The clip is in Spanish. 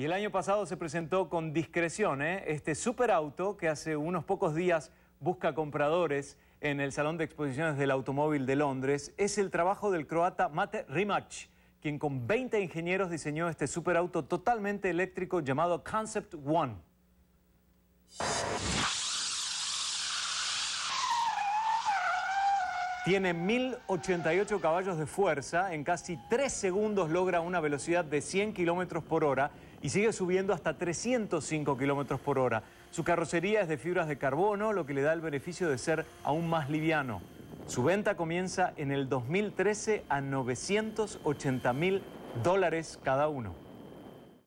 Y el año pasado se presentó con discreción ¿eh? este superauto que hace unos pocos días busca compradores en el Salón de Exposiciones del Automóvil de Londres. Es el trabajo del croata Mate Rimac, quien con 20 ingenieros diseñó este superauto totalmente eléctrico llamado Concept One. Tiene 1088 caballos de fuerza, en casi 3 segundos logra una velocidad de 100 kilómetros por hora y sigue subiendo hasta 305 kilómetros por hora. Su carrocería es de fibras de carbono, lo que le da el beneficio de ser aún más liviano. Su venta comienza en el 2013 a 980 mil dólares cada uno.